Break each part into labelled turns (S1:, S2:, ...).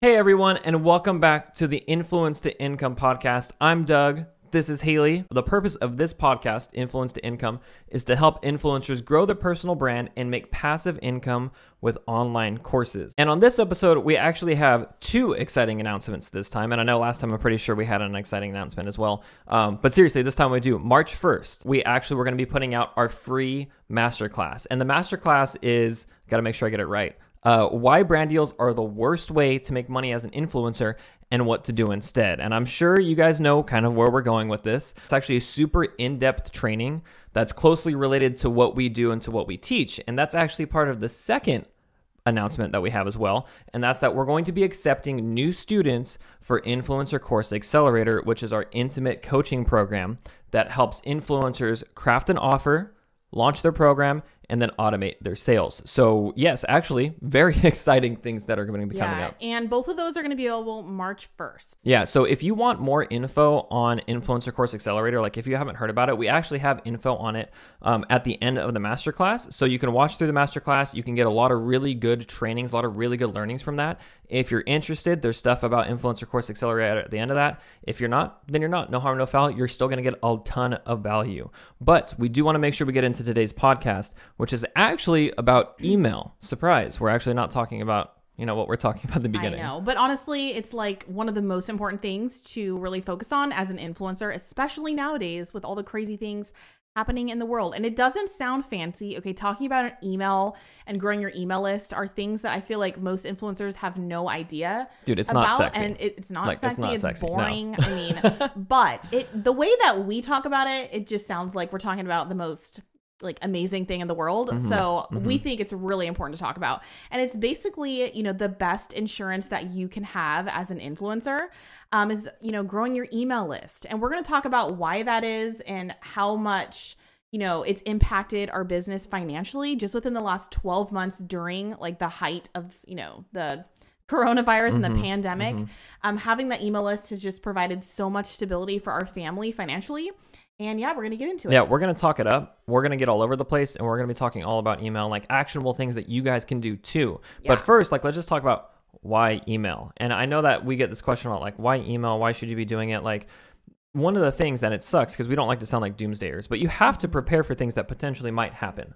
S1: Hey everyone, and welcome back to the Influence to Income podcast. I'm Doug. This is Haley. The purpose of this podcast, Influence to Income, is to help influencers grow their personal brand and make passive income with online courses. And on this episode, we actually have two exciting announcements this time. And I know last time I'm pretty sure we had an exciting announcement as well. Um, but seriously, this time we do. March 1st, we actually we're going to be putting out our free masterclass. And the masterclass is, got to make sure I get it right uh, why brand deals are the worst way to make money as an influencer and what to do instead. And I'm sure you guys know kind of where we're going with this. It's actually a super in depth training that's closely related to what we do and to what we teach. And that's actually part of the second announcement that we have as well. And that's that we're going to be accepting new students for Influencer Course Accelerator, which is our intimate coaching program that helps influencers craft an offer, launch their program, and then automate their sales. So, yes, actually, very exciting things that are going to be yeah, coming up.
S2: And both of those are going to be available March 1st.
S1: Yeah. So, if you want more info on Influencer Course Accelerator, like if you haven't heard about it, we actually have info on it um, at the end of the masterclass. So, you can watch through the masterclass. You can get a lot of really good trainings, a lot of really good learnings from that. If you're interested, there's stuff about Influencer Course Accelerator at the end of that. If you're not, then you're not. No harm, no foul. You're still going to get a ton of value. But we do want to make sure we get into today's podcast, which is actually about email. Surprise. We're actually not talking about you know what we're talking about at the beginning. I know,
S2: but honestly, it's like one of the most important things to really focus on as an influencer, especially nowadays with all the crazy things happening in the world. And it doesn't sound fancy. Okay, talking about an email and growing your email list are things that I feel like most influencers have no idea. Dude, it's about, not sexy. And it's not like, sexy. It's, not it's sexy, boring. No. I mean, but it the way that we talk about it, it just sounds like we're talking about the most like amazing thing in the world. Mm-hmm. So mm-hmm. we think it's really important to talk about. And it's basically, you know, the best insurance that you can have as an influencer um, is, you know, growing your email list. And we're going to talk about why that is and how much you know it's impacted our business financially just within the last 12 months during like the height of you know the coronavirus mm-hmm. and the mm-hmm. pandemic mm-hmm. um, having that email list has just provided so much stability for our family financially and yeah, we're going to get into it. Yeah, we're
S1: going to talk it up. We're going to get all over the place and we're going to be talking all about email, like actionable things that you guys can do too. Yeah. But first, like, let's just talk about why email. And I know that we get this question about like, why email? Why should you be doing it? Like, one of the things, and it sucks because we don't like to sound like doomsdayers, but you have to mm-hmm. prepare for things that potentially might happen.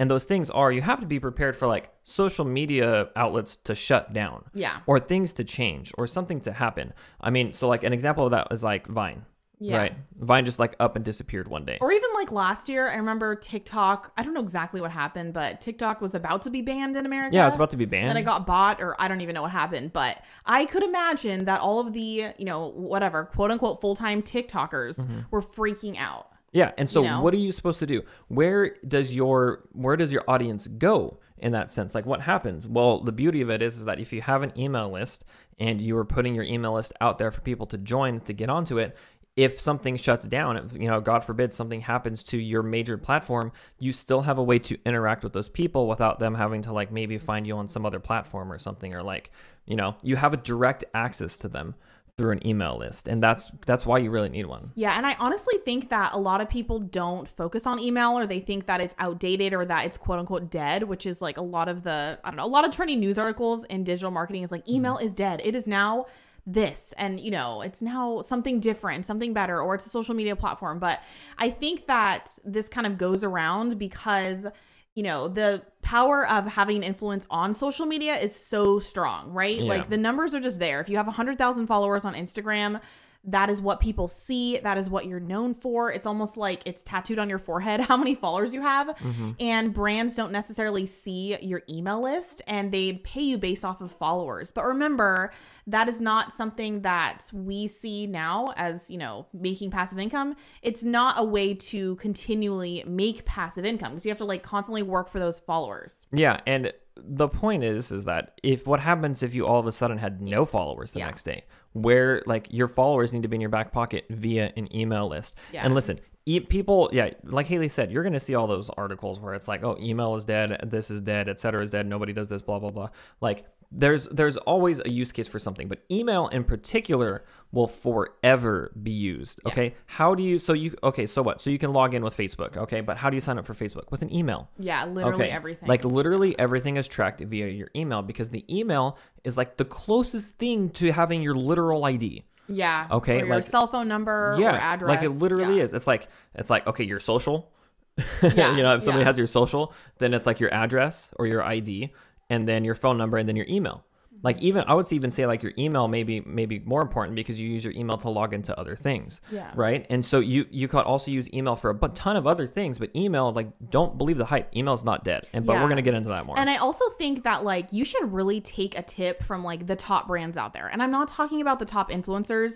S1: And those things are you have to be prepared for like social media outlets to shut down. Yeah. Or things to change or something to happen. I mean, so like an example of that is like Vine. Yeah. Right. Vine just like up and disappeared one day. Or
S2: even like last year, I remember TikTok. I don't know exactly what happened, but TikTok was about to be banned in America. Yeah, it's about to be banned. And it got bought, or I don't even know what happened. But I could imagine that all of the, you know, whatever, quote unquote, full time TikTokers mm-hmm. were freaking out.
S1: Yeah, and so you know? what are you supposed to do? Where does your where does your audience go in that sense? Like what happens? Well, the beauty of it is is that if you have an email list and you are putting your email list out there for people to join to get onto it, if something shuts down, if, you know, God forbid something happens to your major platform, you still have a way to interact with those people without them having to like maybe find you on some other platform or something or like, you know, you have a direct access to them through an email list and that's that's why you really need one
S2: yeah and i honestly think that a lot of people don't focus on email or they think that it's outdated or that it's quote unquote dead which is like a lot of the i don't know a lot of trendy news articles in digital marketing is like mm-hmm. email mm. is dead it is now this and you know it's now something different something better or it's a social media platform but i think that this kind of goes around because you know the power of having influence on social media is so strong right yeah. like the numbers are just there if you have 100000 followers on instagram that is what people see. That is what you're known for. It's almost like it's tattooed on your forehead how many followers you have. Mm-hmm. And brands don't necessarily see your email list and they pay you based off of followers. But remember, that is not something that we see now as, you know, making passive income. It's not a way to continually make passive income because you have to like constantly work for those followers.
S1: Yeah, and the point is is that if what happens if you all of a sudden had no followers the yeah. next day where like your followers need to be in your back pocket via an email list. Yeah. And listen, e- people, yeah, like Haley said, you're going to see all those articles where it's like, oh, email is dead, this is dead, etc. is dead, nobody does this, blah blah blah. Like there's there's always a use case for something but email in particular will forever be used okay yeah. how do you so you okay so what so you can log in with facebook okay but how do you sign up for facebook with an email
S2: yeah literally okay. everything like
S1: literally everything is tracked via your email because the email is like the closest thing to having your literal id yeah okay like your cell
S2: phone number yeah address like it literally
S1: yeah. is it's like it's like okay your social yeah, you know if somebody yeah. has your social then it's like your address or your id and then your phone number and then your email like even i would even say like your email maybe maybe more important because you use your email to log into other things yeah. right and so you you could also use email for a ton of other things but email like don't believe the hype email's not dead and but yeah. we're gonna get into that more and i
S2: also think that like you should really take a tip from like the top brands out there and i'm not talking about the top influencers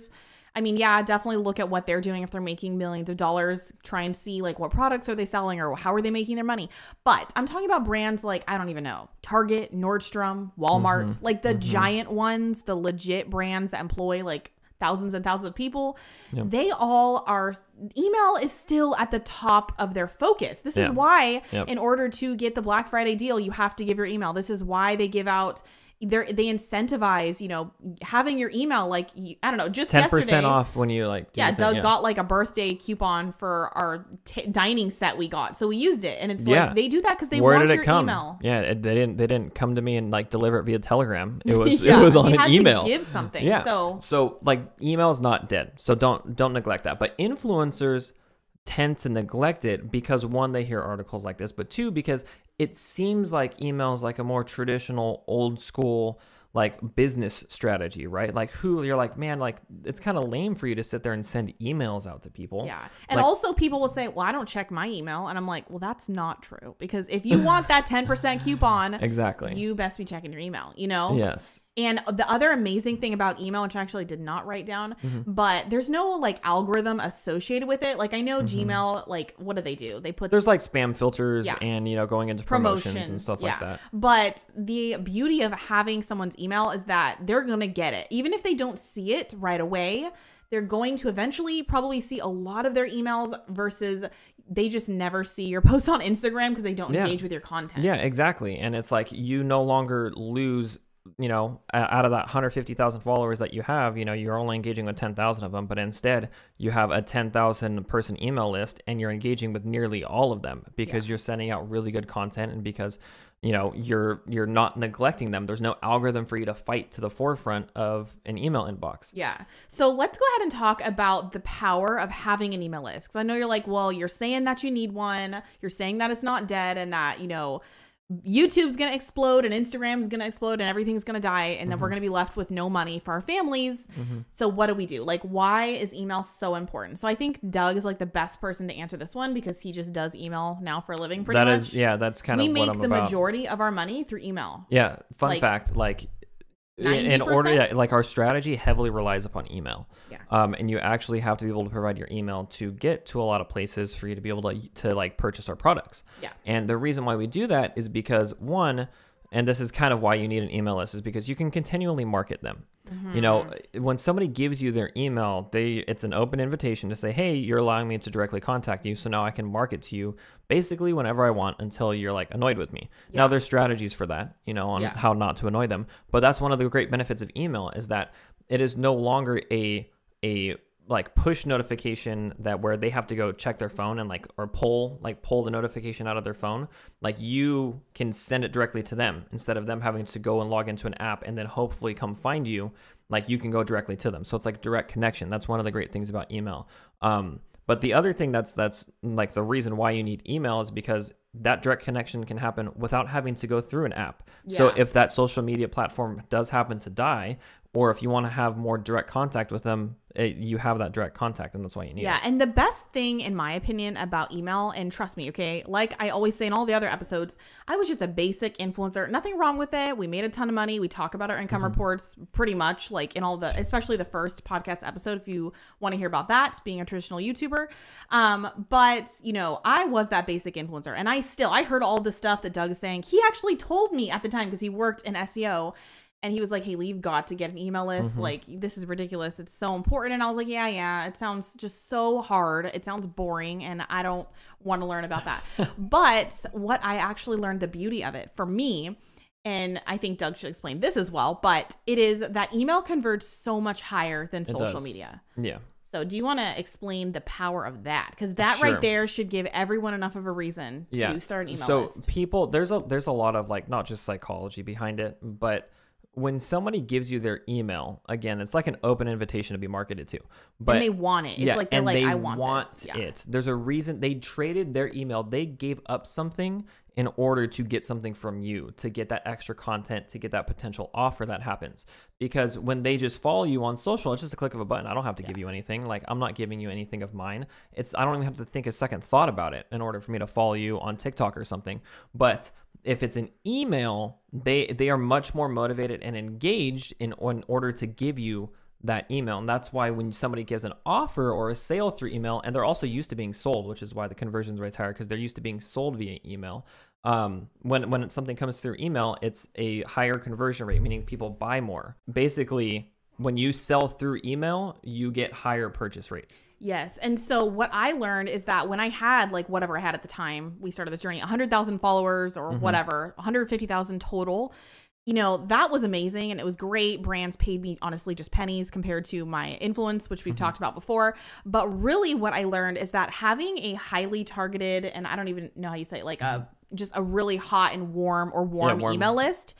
S2: I mean, yeah, definitely look at what they're doing if they're making millions of dollars, try and see like what products are they selling or how are they making their money. But I'm talking about brands like I don't even know, Target, Nordstrom, Walmart, mm-hmm. like the mm-hmm. giant ones, the legit brands that employ like thousands and thousands of people. Yep. They all are, email is still at the top of their focus. This yeah. is why, yep. in order to get the Black Friday deal, you have to give your email. This is why they give out they they incentivize you know having your email like i don't know just 10% off
S1: when you like yeah doug thing, yeah. got
S2: like a birthday coupon for our dining set we got so we used it and it's yeah. like they do that because they Where want your come? email
S1: yeah it, they didn't they didn't come to me and like deliver it via telegram it was yeah. it was on an email give something yeah so so like email's not dead so don't don't neglect that but influencers tend to neglect it because one, they hear articles like this, but two, because it seems like email is like a more traditional, old school, like business strategy, right? Like who you're like, man, like it's kind of lame for you to sit there and send emails out to people. Yeah. And like, also
S2: people will say, "Well, I don't check my email." And I'm like, "Well, that's not true because if you want that 10% coupon, exactly. you best be checking your email, you know?" Yes. And the other amazing thing about email, which I actually did not write down, mm-hmm. but there's no like algorithm associated with it. Like I know mm-hmm. Gmail, like what do they do? They put there's
S1: like spam filters yeah. and you know going into promotions, promotions and stuff yeah. like that.
S2: But the beauty of having someone's email is that they're gonna get it, even if they don't see it right away they're going to eventually probably see a lot of their emails versus they just never see your posts on Instagram because they don't yeah. engage with your content.
S1: Yeah, exactly. And it's like you no longer lose you know, out of that 150,000 followers that you have, you know, you're only engaging with 10,000 of them, but instead you have a 10,000 person email list and you're engaging with nearly all of them because yeah. you're sending out really good content and because, you know, you're you're not neglecting them. There's no algorithm for you to fight to the forefront of an email inbox.
S2: Yeah. So let's go ahead and talk about the power of having an email list cuz I know you're like, well, you're saying that you need one, you're saying that it's not dead and that, you know, YouTube's going to explode and Instagram's going to explode and everything's going to die. And mm-hmm. then we're mm-hmm. going to be left with no money for our families. Mm-hmm. So, what do we do? Like, why is email so important? So, I think Doug is like the best person to answer this one because he just does email now for a living pretty that much. That is, yeah, that's kind we of We make the about. majority of our money through email. Yeah. Fun like,
S1: fact like, in order yeah, like our strategy heavily relies upon email yeah. um, and you actually have to be able to provide your email to get to a lot of places for you to be able to, to like purchase our products yeah. and the reason why we do that is because one and this is kind of why you need an email list is because you can continually market them Mm-hmm. You know, mm-hmm. Eh, when somebody gives you their email, they it's an open invitation to say, "Hey, you're allowing me to directly contact you, so now I can market to you basically whenever I want until you're like annoyed with me." Yeah. Now there's strategies for that, you know, on yeah. how not to annoy them, but that's one of the great benefits of email is that it is no longer a a like push notification that where they have to go check their phone and like or pull like pull the notification out of their phone like you can send it directly to them instead of them having to go and log into an app and then hopefully come find you like you can go directly to them so it's like direct connection that's one of the great things about email um, but the other thing that's that's like the reason why you need email is because that direct connection can happen without having to go through an app. Yeah. So if that social media platform does happen to die, or if you want to have more direct contact with them it, you have that direct contact and that's why you need yeah, it.
S2: and the best thing in my opinion about email and trust me okay like i always say in all the other episodes i was just a basic influencer nothing wrong with it we made a ton of money we talk about our income mm -hmm. reports pretty much like in all the especially the first podcast episode if you want to hear about that being a traditional youtuber um but you know i was that basic influencer and i still i heard all the stuff that doug is saying he actually told me at the time because he worked in seo and he was like, "Hey, leave God to get an email list. Mm-hmm. Like this is ridiculous. It's so important." And I was like, "Yeah, yeah. It sounds just so hard. It sounds boring, and I don't want to learn about that." but what I actually learned the beauty of it for me, and I think Doug should explain this as well, but it is that email converts so much higher than it social does. media. Yeah. So, do you want to explain the power of that? Because that sure. right there should give everyone enough of a reason to yeah. start an email. So,
S1: list. people, there's a there's a lot of like not just psychology behind it, but when somebody gives you their email, again, it's like an open invitation to be marketed to. But and they want it. It's yeah, like they're and like, they I want, want yeah. it. There's a reason they traded their email. They gave up something in order to get something from you, to get that extra content, to get that potential offer that happens. Because when they just follow you on social, it's just a click of a button. I don't have to yeah. give you anything. Like I'm not giving you anything of mine. It's I don't even have to think a second thought about it in order for me to follow you on TikTok or something. But if it's an email, they they are much more motivated and engaged in, in order to give you that email. And that's why when somebody gives an offer or a sale through email, and they're also used to being sold, which is why the conversion rate's higher because they're used to being sold via email. Um, when when something comes through email, it's a higher conversion rate, meaning people buy more. Basically, when you sell through email, you get higher purchase rates.
S2: Yes. And so what I learned is that when I had like whatever I had at the time we started this journey, 100,000 followers or mm-hmm. whatever, 150,000 total, you know, that was amazing and it was great. Brands paid me honestly just pennies compared to my influence, which we've mm-hmm. talked about before. But really what I learned is that having a highly targeted and I don't even know how you say it, like a mm-hmm. just a really hot and warm or warm, yeah, warm. email list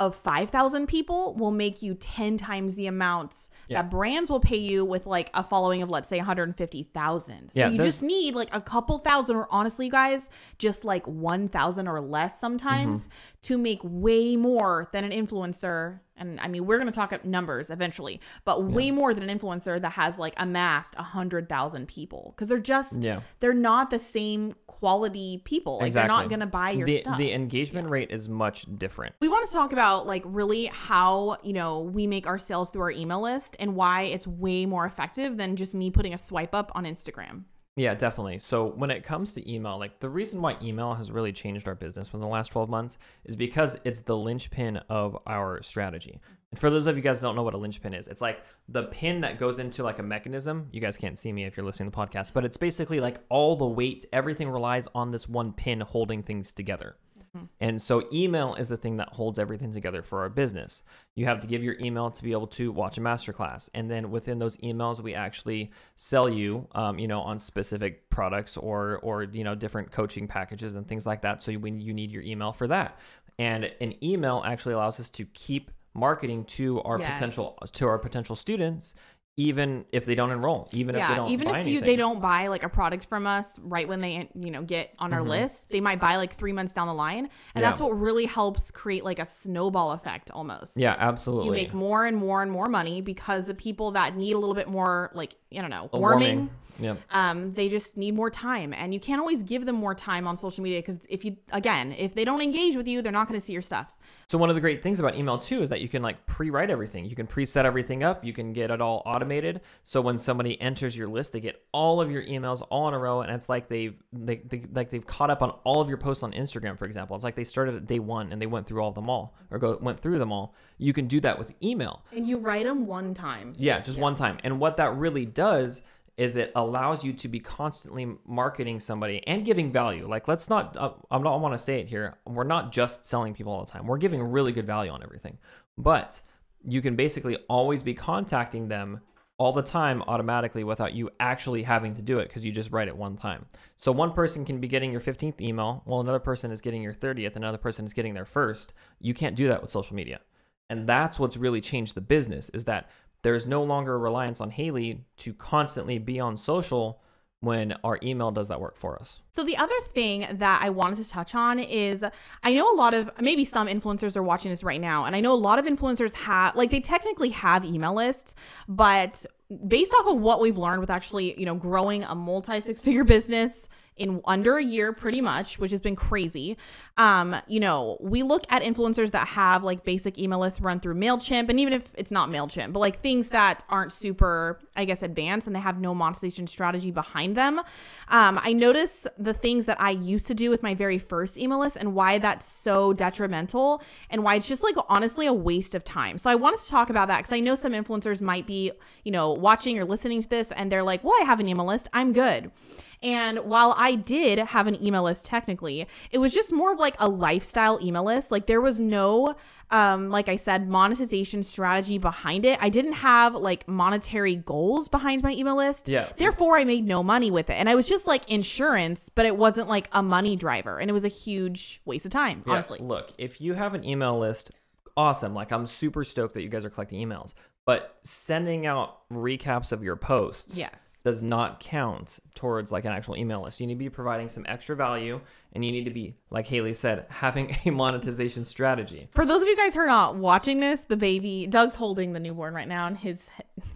S2: of 5,000 people will make you 10 times the amounts yeah. that brands will pay you with like a following of, let's say, 150,000. So yeah, you just need like a couple thousand, or honestly, guys, just like 1,000 or less sometimes mm -hmm. to make way more than an influencer and I mean, we're going to talk numbers eventually, but yeah. way more than an influencer that has like amassed a hundred thousand people because they're just yeah. they're not the same quality people. Like exactly. they're not going to buy your the, stuff. The
S1: engagement yeah. rate is much different.
S2: We want to talk about like really how you know we make our sales through our email list and why it's way more effective than just me putting a swipe up on Instagram.
S1: Yeah, definitely. So when it comes to email, like the reason why email has really changed our business within the last 12 months is because it's the linchpin of our strategy. And for those of you guys that don't know what a linchpin is, it's like the pin that goes into like a mechanism. You guys can't see me if you're listening to the podcast, but it's basically like all the weight, everything relies on this one pin holding things together. Mm-hmm. And so email is the thing that holds everything together for our business. You have to give your email to be able to watch a masterclass. And then within those emails, we actually sell you, um, you know, on specific products or, or, you know, different coaching packages and things like that. So when you need your email for that. And an email actually allows us to keep marketing to our yes. potential, to our potential students even if they don't enroll, even yeah, if they don't even if you, they don't
S2: buy like a product from us right when they you know get on our mm-hmm. list, they might buy like three months down the line, and yeah. that's what really helps create like a snowball effect almost. Yeah,
S1: absolutely. You make
S2: more and more and more money because the people that need a little bit more like I don't know warming, warming. Yeah. Um, they just need more time, and you can't always give them more time on social media because if you again, if they don't engage with you, they're not going to see your stuff.
S1: So one of the great things about email too is that you can like pre-write everything. You can preset everything up. You can get it all automated. So when somebody enters your list, they get all of your emails all in a row, and it's like they've they, they like they've caught up on all of your posts on Instagram, for example. It's like they started at day one and they went through all of them all or go went through them all. You can do that with email.
S2: And you write them one time.
S1: Yeah, just yeah. one time. And what that really does is it allows you to be constantly marketing somebody and giving value. Like let's not uh, I am not want to say it here. We're not just selling people all the time. We're giving really good value on everything. But you can basically always be contacting them all the time automatically without you actually having to do it because you just write it one time. So one person can be getting your 15th email while another person is getting your 30th, another person is getting their first. You can't do that with social media. And that's what's really changed the business is that there is no longer a reliance on Haley to constantly be on social when our email does that work for us.
S2: So the other thing that I wanted to touch on is I know a lot of maybe some influencers are watching this right now and I know a lot of influencers have like they technically have email lists but based off of what we've learned with actually, you know, growing a multi six figure business in under a year pretty much, which has been crazy. Um, you know, we look at influencers that have like basic email lists run through MailChimp, and even if it's not MailChimp, but like things that aren't super, I guess, advanced and they have no monetization strategy behind them. Um, I notice the things that I used to do with my very first email list and why that's so detrimental and why it's just like honestly a waste of time. So I wanted to talk about that because I know some influencers might be, you know, watching or listening to this and they're like, well, I have an email list, I'm good. And while I did have an email list technically, it was just more of like a lifestyle email list. Like there was no um like I said monetization strategy behind it. I didn't have like monetary goals behind my email list. Yeah. Therefore I made no money with it. And I was just like insurance, but it wasn't like a money driver and it was a huge waste of time, yeah. honestly.
S1: Look, if you have an email list, awesome. Like I'm super stoked that you guys are collecting emails, but sending out recaps of your posts. Yes does not count towards like an actual email list. You need to be providing some extra value and you need to be, like Haley said, having a monetization strategy.
S2: For those of you guys who are not watching this, the baby, Doug's holding the newborn right now and his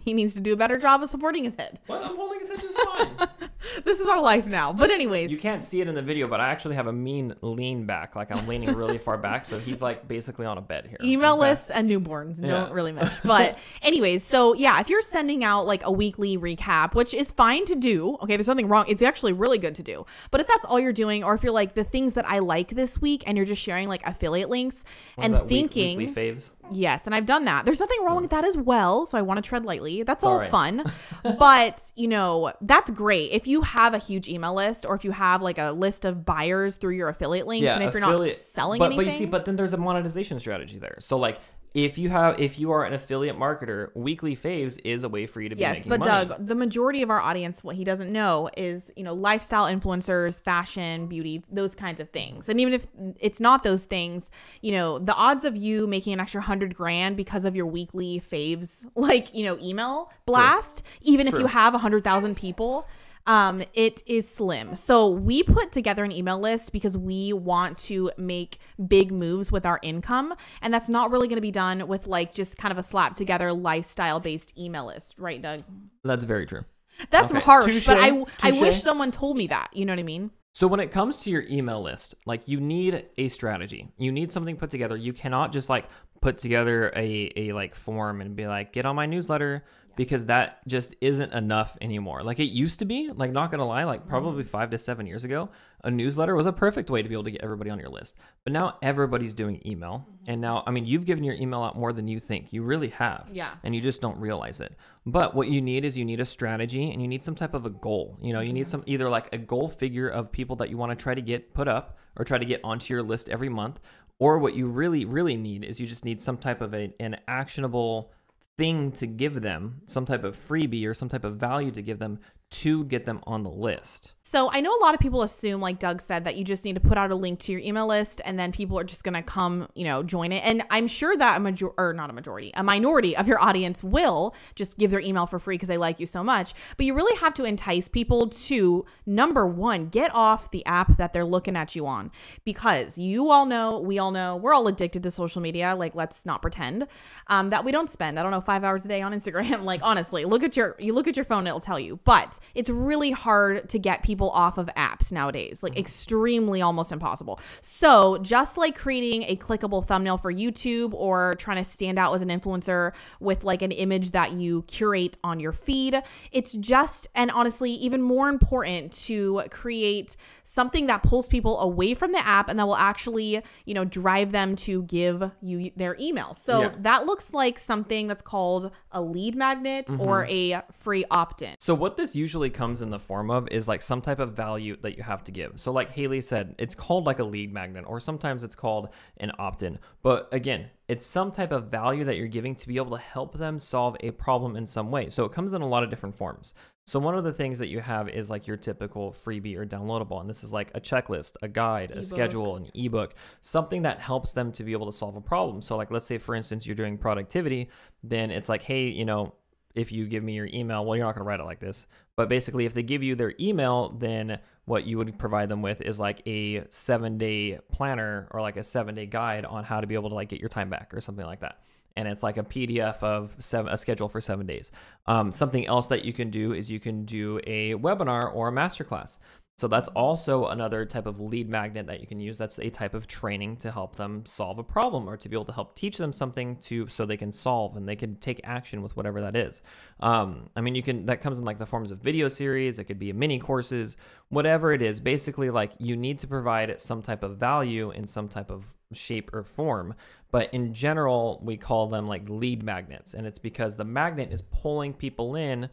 S2: he needs to do a better job of supporting his head. What? I'm holding his head just fine. this is our life now. But anyways,
S1: you can't see it in the video, but I actually have a mean lean back. Like I'm leaning really far back, so he's like basically on a bed here. Email
S2: okay. lists and newborns yeah. don't really match. But anyways, so yeah, if you're sending out like a weekly recap, which is fine to do, okay, there's nothing wrong. It's actually really good to do. But if that's all you're doing, or if you're like the things that I like this week, and you're just sharing like affiliate links and thinking week, faves Yes, and I've done that. There's nothing wrong with that as well, so I want to tread lightly. That's all, fun. but, you know, that's great. If you have a huge email list or if you have like a list of buyers through your affiliate links yeah, and if affiliate, you're not selling but, anything. But you see, but
S1: then there's a monetization strategy there. So like if you have if you are an affiliate marketer, weekly faves is a way for you to be yes, making but money. Doug,
S2: the majority of our audience, what he doesn't know is you know lifestyle influencers, fashion, beauty, those kinds of things. And even if it's not those things, you know the odds of you making an extra hundred grand because of your weekly faves, like you know email blast, True. even True. if you have a hundred thousand people um, it is slim. So we put together an email list because we want to make big moves with our income. And that's not really going to be done with like just kind of a slap together lifestyle based email list, right, Doug?
S1: That's very true. That's okay. harsh, Touché. but I, I wish
S2: someone told me that. You know what I mean?
S1: So when it comes to your email list, like you need a strategy. You need something put together. You cannot just like put together a, a like form and be like, get on my newsletter, because that just isn't enough anymore. Like it used to be, like not gonna lie, like probably mm. five to seven years ago, a newsletter was a perfect way to be able to get everybody on your list. But now everybody's doing email. Mm-hmm. And now, I mean, you've given your email out more than you think. You really have. Yeah. And you just don't realize it. But what you need is you need a strategy and you need some type of a goal. You know, you need mm-hmm. some either like a goal figure of people that you wanna try to get put up or try to get onto your list every month. Or what you really, really need is you just need some type of a, an actionable thing to give them, some type of freebie or some type of value to give them to get them on the list.
S2: So I know a lot of people assume, like Doug said, that you just need to put out a link to your email list and then people are just going to come, you know, join it. And I'm sure that a major or not a majority, a minority of your audience will just give their email for free because they like you so much. But you really have to entice people to number one, get off the app that they're looking at you on because you all know, we all know, we're all addicted to social media. Like, let's not pretend um, that we don't spend, I don't know, five hours a day on Instagram. like, honestly, look at your, you look at your phone, it'll tell you. But it's really hard to get people off of apps nowadays, like mm-hmm. extremely almost impossible. So, just like creating a clickable thumbnail for YouTube or trying to stand out as an influencer with like an image that you curate on your feed, it's just, and honestly, even more important to create something that pulls people away from the app and that will actually, you know, drive them to give you their email. So, yeah. that looks like something that's called a lead magnet mm -hmm. or a free opt in.
S1: So, what this usually usually comes in the form of is like some type of value that you have to give. So, like Haley said, it's called like a lead magnet, or sometimes it's called an opt in. But again, it's some type of value that you're giving to be able to help them solve a problem in some way. So, it comes in a lot of different forms. So, one of the things that you have is like your typical freebie or downloadable. And this is like a checklist, a guide, e-book. a schedule, an ebook, something that helps them to be able to solve a problem. So, like, let's say, for instance, you're doing productivity, then it's like, hey, you know, if you give me your email, well, you're not going to write it like this, but basically, if they give you their email, then what you would provide them with is like a seven day planner or like a seven day guide on how to be able to like get your time back or something like that. And it's like a PDF of seven, a schedule for seven days. Um, something else that you can do is you can do a webinar or a masterclass. So that's also another type of lead magnet that you can use. That's a type of training to help them solve a problem or to be able to help teach them something to so they can solve and they can take action with whatever that is. Um, I mean, you can that comes in like the forms of video series. It could be mini courses, whatever it is. Basically, like you need to provide some type of value in some type of shape or form. But in general, we call them like lead magnets, and it's because the magnet is pulling people in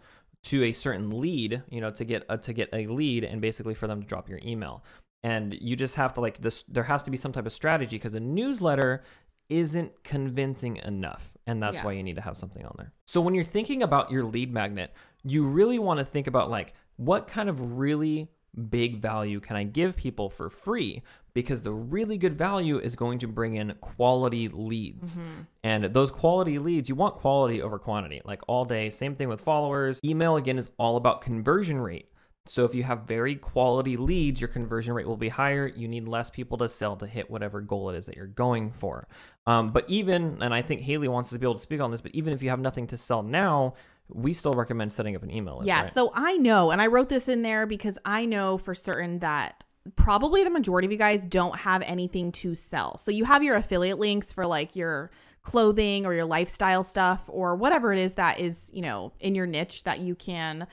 S1: to a certain lead, you know, to get a, to get a lead and basically for them to drop your email. And you just have to like this. There has to be some type of strategy because a newsletter isn't convincing enough. And that's yeah. why you need to have something on there. So when you're thinking about your lead magnet, you really want to think about like what kind of really big value can I give people for free? Because the really good value is going to bring in quality leads. Mm-hmm. And those quality leads, you want quality over quantity, like all day. Same thing with followers. Email, again, is all about conversion rate. So if you have very quality leads, your conversion rate will be higher. You need less people to sell to hit whatever goal it is that you're going for. Um, but even, and I think Haley wants to be able to speak on this, but even if you have nothing to sell now, we still recommend setting up an email list. Yeah. Right? So
S2: I know, and I wrote this in there because I know for certain that probably the majority of you guys don't have anything to sell. So you have your affiliate links for like your clothing or your lifestyle stuff or whatever it is that is, you know, in your niche that you can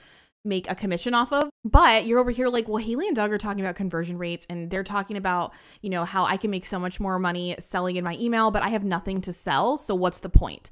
S2: make a commission off of. But you're over here like, well, Haley and Doug are talking about conversion rates and they're talking about, you know, how I can make so much more money selling in my email, but I have nothing to sell. So what's the point?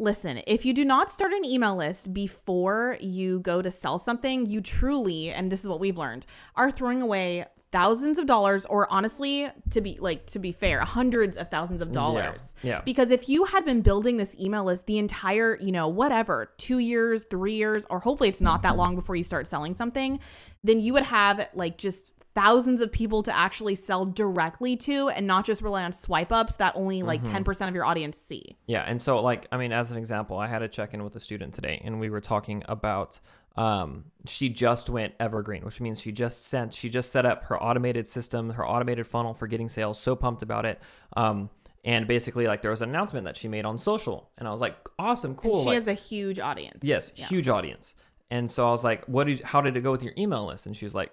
S2: Listen, if you do not start an email list before you go to sell something, you truly, and this is what we've learned, are throwing away thousands of dollars or honestly to be like to be fair hundreds of thousands of mm, dollars yeah, yeah, because if you had been building this email list the entire you know whatever two years three years or hopefully it's not that mm-hmm. long before you start selling something then you would have like just thousands of people to actually sell directly to and not just rely on swipe ups that only like mm-hmm. 10% of your audience see.
S1: Yeah. And so, like, I mean, as an example, I had a check in with a student today and we were talking about um, she just went evergreen, which means she just sent, she just set up her automated system, her automated funnel for getting sales. So pumped about it. Um, and basically like there was an announcement that she made on social and i was like awesome cool and she like, has
S2: a huge audience yes
S1: yeah. huge audience and so i was like what did how did it go with your email list and she was like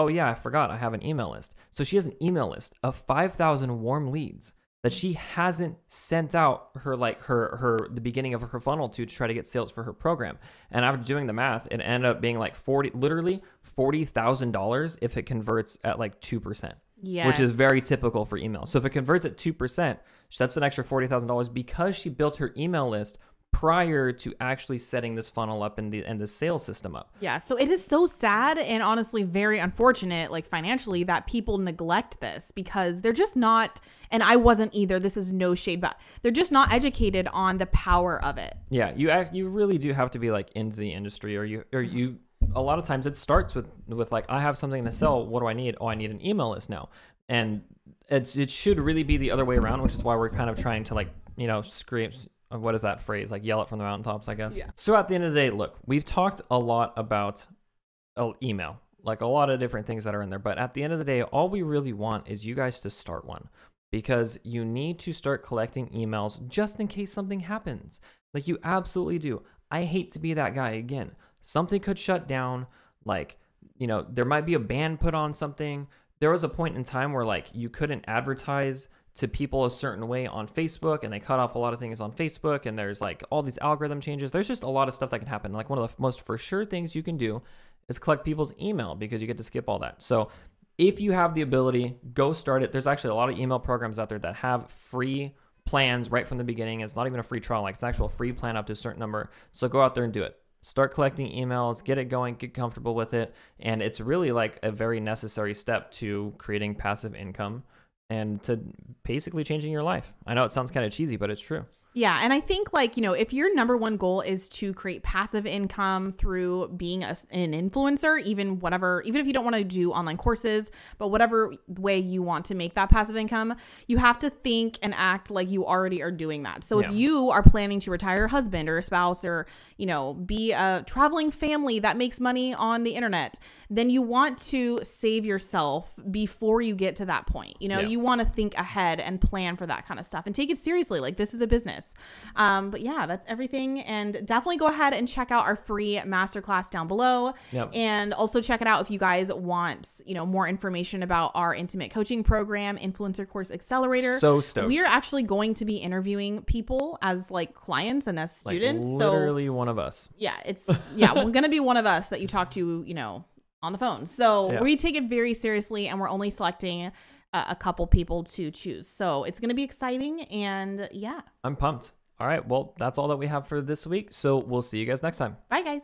S1: oh yeah, I forgot I have an email list. So she has an email list of 5,000 warm leads that she hasn't sent out her like her her the beginning of her funnel to, to try to get sales for her program. And after doing the math, it ended up being like 40 literally $40,000 if it converts at like 2%. Yes. Which is very typical for email. So if it converts at 2%, that's an extra $40,000 because she built her email list prior to actually setting this funnel up and the and the sales system up.
S2: Yeah, so it is so sad and honestly very unfortunate like financially that people neglect this because they're just not and I wasn't either. This is no shade but they're just not educated on the power of it.
S1: Yeah, you act, you really do have to be like into the industry or you or you a lot of times it starts with with like I have something to sell, what do I need? Oh, I need an email list now. And it's it should really be the other way around, which is why we're kind of trying to like, you know, scream uh, what is that phrase? Like yell it from the mountaintops, I guess. Yeah. So at the end of the day, look, we've talked a lot about uh, email, like a lot of different things that are in there. But at the end of the day, all we really want is you guys to start one because you need to start collecting emails just in case something happens. Like you absolutely do. I hate to be that guy again. Something could shut down. Like, you know, there might be a ban put on something. There was a point in time where like you couldn't advertise to people a certain way on Facebook and they cut off a lot of things on Facebook and there's like all these algorithm changes. There's just a lot of stuff that can happen. Like one of the most for sure things you can do is collect people's email because you get to skip all that. So if you have the ability, go start it. There's actually a lot of email programs out there that have free plans right from the beginning. It's not even a free trial, like it's an actual free plan up to a certain number. So go out there and do it. Start collecting emails, get it going, get comfortable with it. And it's really like a very necessary step to creating passive income and to basically changing your life. I know it sounds kind of cheesy, but it's true.
S2: Yeah. And I think, like, you know, if your number one goal is to create passive income through being a, an influencer, even whatever, even if you don't want to do online courses, but whatever way you want to make that passive income, you have to think and act like you already are doing that. So yeah. if you are planning to retire a husband or a spouse or, you know, be a traveling family that makes money on the internet, then you want to save yourself before you get to that point. You know, yeah. you want to think ahead and plan for that kind of stuff and take it seriously. Like, this is a business business. Um, but yeah, that's everything. And definitely go ahead and check out our free masterclass down below. Yep. And also check it out if you guys want, you know, more information about our intimate coaching program, Influencer Course Accelerator. So stoked. We are actually going to be interviewing people as like clients and as students. Like literally
S1: so, one of us.
S2: Yeah, it's yeah, we're gonna be one of us that you talk to, you know, on the phone. So yeah. we take it very seriously and we're only selecting a, couple people to choose. So it's going to be exciting. And yeah,
S1: I'm pumped. All right. Well, that's all that we have for this week. So we'll see you guys next time.
S2: Bye, guys.